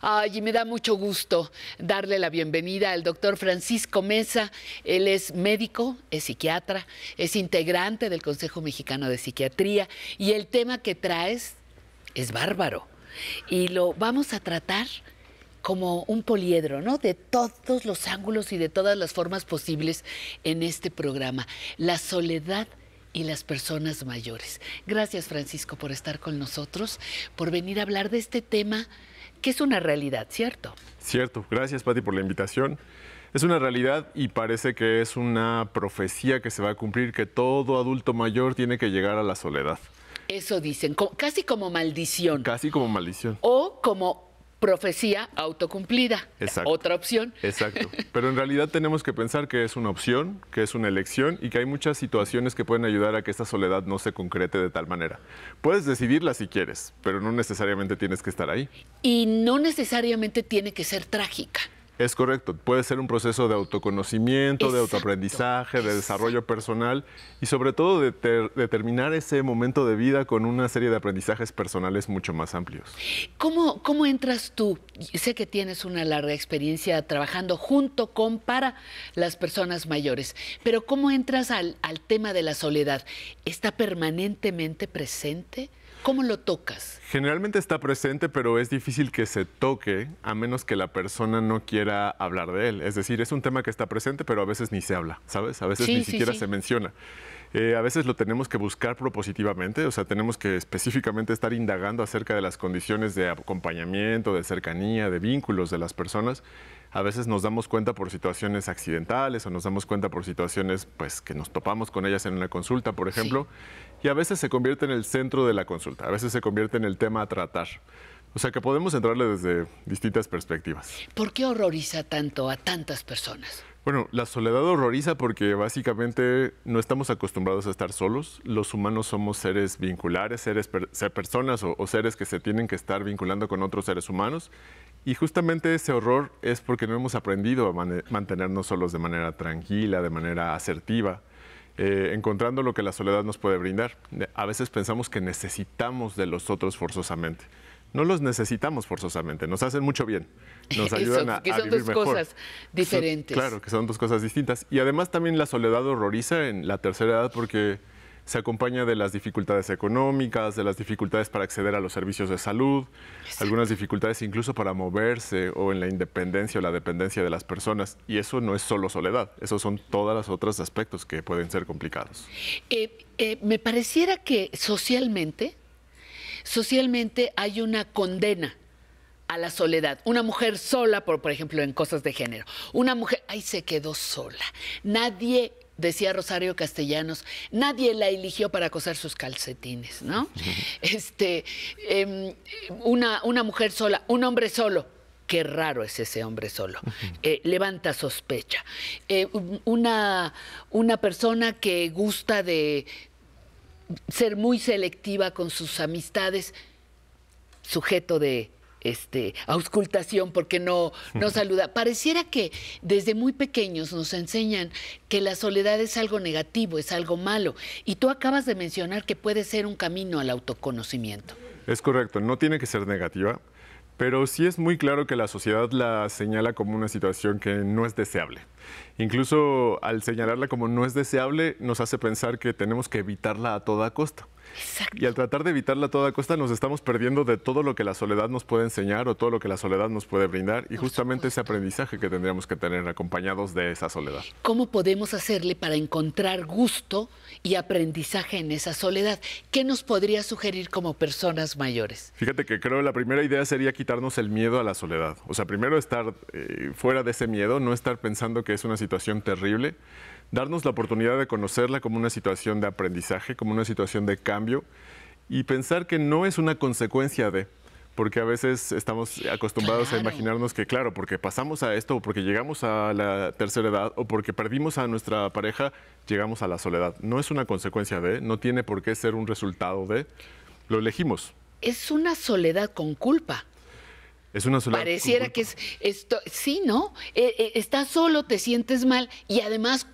Ay, y me da mucho gusto darle la bienvenida al doctor Francisco Mesa. Él es médico, es psiquiatra, es integrante del Consejo Mexicano de Psiquiatría y el tema que traes es bárbaro. Y lo vamos a tratar como un poliedro, ¿no? De todos los ángulos y de todas las formas posibles en este programa. La soledad y las personas mayores. Gracias, Francisco, por estar con nosotros, por venir a hablar de este tema que es una realidad, ¿cierto? Cierto. Gracias, Patti, por la invitación. Es una realidad y parece que es una profecía que se va a cumplir, que todo adulto mayor tiene que llegar a la soledad. Eso dicen, casi como maldición. Casi como maldición. O como profecía autocumplida. Exacto. Otra opción. Exacto. Pero en realidad tenemos que pensar que es una opción, que es una elección y que hay muchas situaciones que pueden ayudar a que esta soledad no se concrete de tal manera. Puedes decidirla si quieres, pero no necesariamente tienes que estar ahí. Y no necesariamente tiene que ser trágica. Es correcto, puede ser un proceso de autoconocimiento, de autoaprendizaje, de desarrollo personal y sobre todo de, terminar ese momento de vida con una serie de aprendizajes personales mucho más amplios. ¿Cómo, entras tú? Sé que tienes una larga experiencia trabajando junto con, para las personas mayores, pero ¿cómo entras al, al tema de la soledad? ¿Está permanentemente presente? ¿Cómo lo tocas? Generalmente está presente, pero es difícil que se toque a menos que la persona no quiera hablar de él. Es decir, es un tema que está presente, pero a veces ni se habla, ¿sabes? A veces ni siquiera se menciona. Eh, a veces lo tenemos que buscar propositivamente, o sea, tenemos que específicamente estar indagando acerca de las condiciones de acompañamiento, de cercanía, de vínculos de las personas a veces nos damos cuenta por situaciones accidentales o nos damos cuenta por situaciones pues, que nos topamos con ellas en una consulta, por ejemplo, y a veces se convierte en el centro de la consulta, a veces se convierte en el tema a tratar. O sea que podemos entrarle desde distintas perspectivas. ¿Por qué horroriza tanto a tantas personas? Bueno, la soledad horroriza porque básicamente no estamos acostumbrados a estar solos. Los humanos somos seres vinculares, seres ser personas o, o, seres que se tienen que estar vinculando con otros seres humanos y justamente ese horror es porque no hemos aprendido a mantenernos solos de manera tranquila, de manera asertiva, eh, encontrando lo que la soledad nos puede brindar. A veces pensamos que necesitamos de los otros forzosamente. No los necesitamos forzosamente, nos hacen mucho bien, nos ayudan a, a, son dos cosas diferentes. claro, que son dos cosas distintas. Y además también la soledad horroriza en la tercera edad porque se acompaña de las dificultades económicas, de las dificultades para acceder a los servicios de salud, algunas dificultades incluso para moverse o en la independencia o la dependencia de las personas. Y eso no es solo soledad, esos son todas las otros aspectos que pueden ser complicados. Eh, eh, me pareciera que socialmente, socialmente hay una condena a la soledad. Una mujer sola, por, por ejemplo, en cosas de género. Una mujer, ahí se quedó sola. Nadie decía Rosario Castellanos, nadie la eligió para coser sus calcetines, ¿no? este, em, una, una mujer sola, un hombre solo, qué raro es ese hombre solo. Eh, levanta sospecha. Eh, una, una, persona que gusta de ser muy selectiva con sus amistades, sujeto de este, auscultación porque no, no saluda. Pareciera que desde muy pequeños nos enseñan que la soledad es algo negativo, es algo malo. Y tú acabas de mencionar que puede ser un camino al autoconocimiento. Es correcto, no tiene que ser negativa, pero sí es muy claro que la sociedad la señala como una situación que no es deseable. Incluso al señalarla como no es deseable, nos hace pensar que tenemos que evitarla a toda costa. Y al tratar de evitarla a toda costa nos estamos perdiendo de todo lo que la soledad nos puede enseñar o todo lo que la soledad nos puede brindar y justamente ese aprendizaje que tendríamos que tener acompañados de esa soledad. ¿Cómo podemos hacerle para encontrar gusto y aprendizaje en esa soledad? ¿Qué nos podría sugerir como personas mayores? Fíjate que creo que la primera idea sería quitarnos el miedo a la soledad. O sea, primero estar eh, fuera de ese miedo, no estar pensando que es una situación terrible darnos la oportunidad de conocerla como una situación de aprendizaje, como una situación de cambio y pensar que no es una consecuencia de, porque a veces estamos acostumbrados a imaginarnos que, claro, porque pasamos a esto, o porque llegamos a la tercera edad, o porque perdimos a nuestra pareja, llegamos a la soledad. No es una consecuencia de, no tiene por qué ser un resultado de, lo elegimos. Es una soledad con culpa. Es una soledad. Pareciera que es esto, sí, ¿no? Eh, eh, estás solo, te sientes mal y además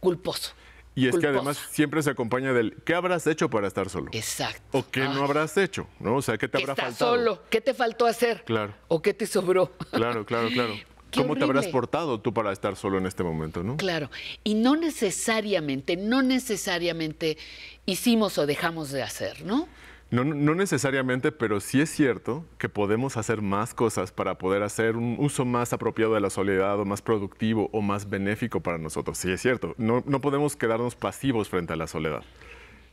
culposo. Y es que además siempre se acompaña del ¿qué habrás hecho para estar solo? Exacto. O qué no habrás hecho, ¿no? O sea, ¿qué te habrá estás solo, ¿qué te faltó hacer? Claro. ¿O qué te sobró? Claro, claro, claro. ¿Cómo te habrás portado tú para estar solo en este momento, no? Claro. Y no necesariamente, no necesariamente hicimos o dejamos de hacer, ¿no? No, no, necesariamente, pero sí es cierto que podemos hacer más cosas para poder hacer un uso más apropiado de la soledad o más productivo o más benéfico para nosotros. Sí es cierto. No, podemos quedarnos pasivos frente a la soledad.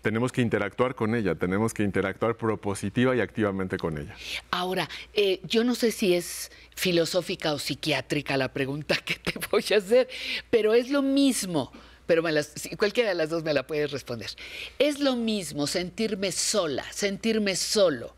Tenemos que interactuar con ella, tenemos que interactuar propositiva y activamente con ella. Ahora, eh, yo no sé si es filosófica o psiquiátrica la pregunta que te voy a hacer, pero es lo mismo pero cualquiera de las dos me la puedes responder. Es lo mismo sentirme sola, sentirme solo,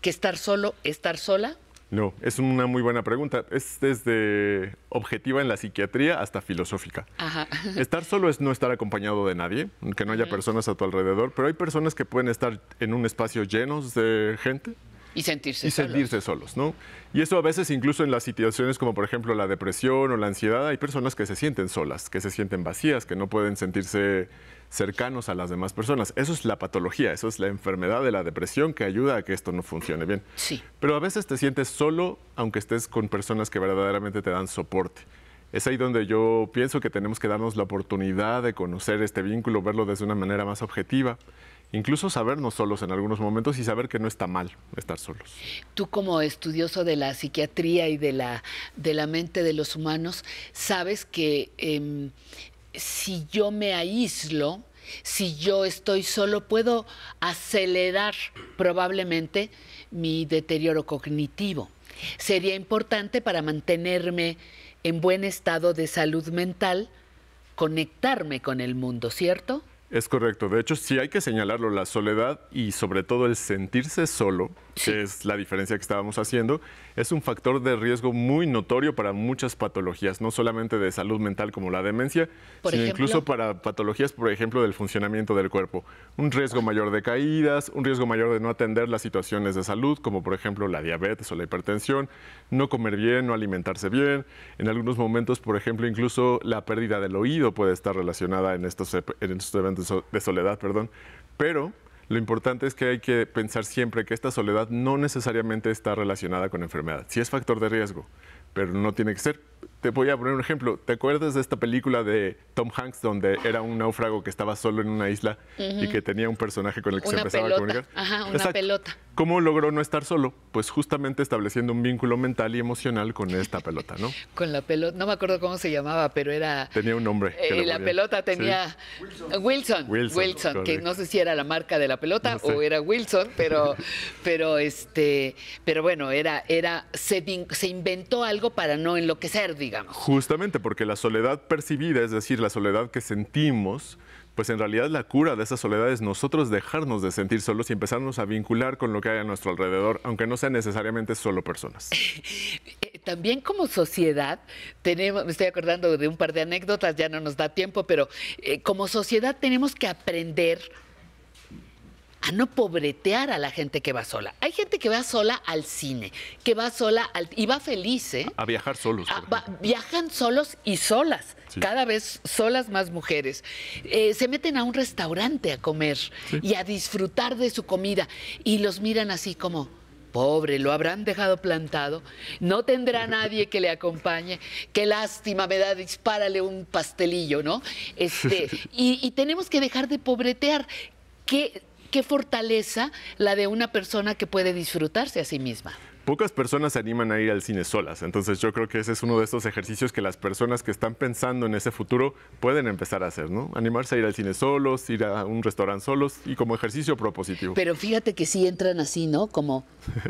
que estar solo, estar sola. No, es una muy buena pregunta. Es desde objetiva en la psiquiatría hasta filosófica. Estar solo es no estar acompañado de nadie, que no haya personas a tu alrededor, pero hay personas que pueden estar en un espacio lleno de gente y sentirse y solos. sentirse solos, ¿no? Y eso a veces incluso en las situaciones como por ejemplo la depresión o la ansiedad, hay personas que se sienten solas, que se sienten vacías, que no pueden sentirse cercanos a las demás personas. Eso es la patología, eso es la enfermedad de la depresión que ayuda a que esto no funcione bien. Sí. Pero a veces te sientes solo aunque estés con personas que verdaderamente te dan soporte. Es ahí donde yo pienso que tenemos que darnos la oportunidad de conocer este vínculo, verlo desde una manera más objetiva incluso sabernos solos en algunos momentos y saber que no está mal estar solos. Tú como estudioso de la psiquiatría y de la, mente de los humanos, sabes que em, si yo me aíslo, si yo estoy solo, puedo acelerar probablemente mi deterioro cognitivo. Sería importante para mantenerme en buen estado de salud mental conectarme con el mundo, ¿cierto? Es correcto. De hecho, sí hay que señalarlo, la soledad y sobre todo el sentirse solo que es la diferencia que estábamos haciendo, es un factor de riesgo muy notorio para muchas patologías, no solamente de salud mental como la demencia, sino incluso para patologías, por ejemplo, del funcionamiento del cuerpo. Un riesgo mayor de caídas, un riesgo mayor de no atender las situaciones de salud, como por ejemplo la diabetes o la hipertensión, no comer bien, no alimentarse bien. En algunos momentos, por ejemplo, incluso la pérdida del oído puede estar relacionada en estos, en estos eventos de soledad, perdón. Pero lo importante es que hay que pensar siempre que esta soledad no necesariamente está relacionada con enfermedad. Sí es factor de riesgo, pero no tiene que ser. Te voy a poner un ejemplo. ¿Te acuerdas de esta película de Tom Hanks donde era un náufrago que estaba solo en una isla y que tenía un personaje con el que se empezaba a comunicar? Ajá, una pelota. ¿Cómo logró no estar solo? Pues justamente estableciendo un vínculo mental y emocional con esta pelota, ¿no? con la pelota, no me acuerdo cómo se llamaba, pero era... Tenía un nombre. Eh, la pelota tenía... Wilson. Wilson, Wilson, que no sé si era la marca de la pelota o era Wilson, pero, pero, este, pero bueno, era, era, se, se inventó algo para no enloquecer, digamos. Justamente, porque la soledad percibida, es decir, la soledad que sentimos, pues en realidad la cura de esa soledad es nosotros dejarnos de sentir solos y empezarnos a vincular con lo que hay a nuestro alrededor, aunque no sean necesariamente solo personas. Eh, también como sociedad, tenemos, me estoy acordando de un par de anécdotas, ya no nos da tiempo, pero eh, como sociedad tenemos que aprender a no pobretear a la gente que va sola. Hay gente que va sola al cine, que va sola y va feliz, ¿eh? A viajar solos. Ah, viajan solos y solas. Cada vez solas más mujeres. Eh, se meten a un restaurante a comer y a disfrutar de su comida y los miran así como, pobre, lo habrán dejado plantado, no tendrá nadie que le acompañe, qué lástima me da, dispárale un pastelillo, ¿no? Este, y, tenemos que dejar de pobretear. Que qué fortaleza la de una persona que puede disfrutarse a sí misma pocas personas se animan a ir al cine solas. Entonces yo creo que ese es uno de esos ejercicios que las personas que están pensando en ese futuro pueden empezar a hacer, ¿no? Animarse a ir al cine solos, ir a un restaurante solos y como ejercicio propositivo. Pero fíjate que sí entran así, ¿no? Como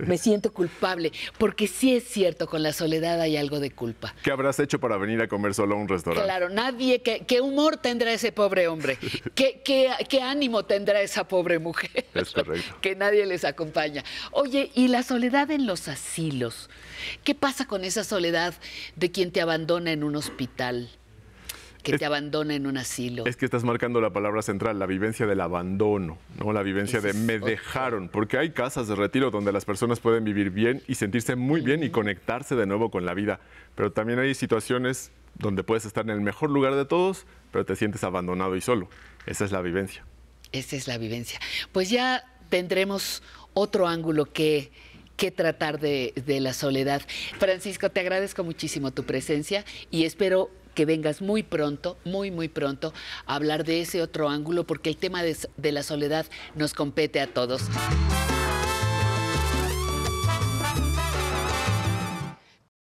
me siento culpable, porque sí es cierto, con la soledad hay algo de culpa. ¿Qué habrás hecho para venir a comer solo a un restaurante? Claro, nadie, ¿qué, humor tendrá ese pobre hombre? ¿Qué, qué ánimo tendrá esa pobre mujer? Es correcto. que nadie les acompaña. Oye, ¿y la soledad en los asilos? ¿Qué pasa con esa soledad de quien te abandona en un hospital? que te abandona en un asilo. Es que estás marcando la palabra central, la vivencia del abandono, ¿no? La vivencia de me dejaron, porque hay casas de retiro donde las personas pueden vivir bien y sentirse muy bien y conectarse de nuevo con la vida, pero también hay situaciones donde puedes estar en el mejor lugar de todos, pero te sientes abandonado y solo. Esa es la vivencia. Esa es la vivencia. Pues ya tendremos otro ángulo que qué tratar de, la soledad. Francisco, te agradezco muchísimo tu presencia y espero que vengas muy pronto, muy, muy pronto, a hablar de ese otro ángulo, porque el tema de la soledad nos compete a todos.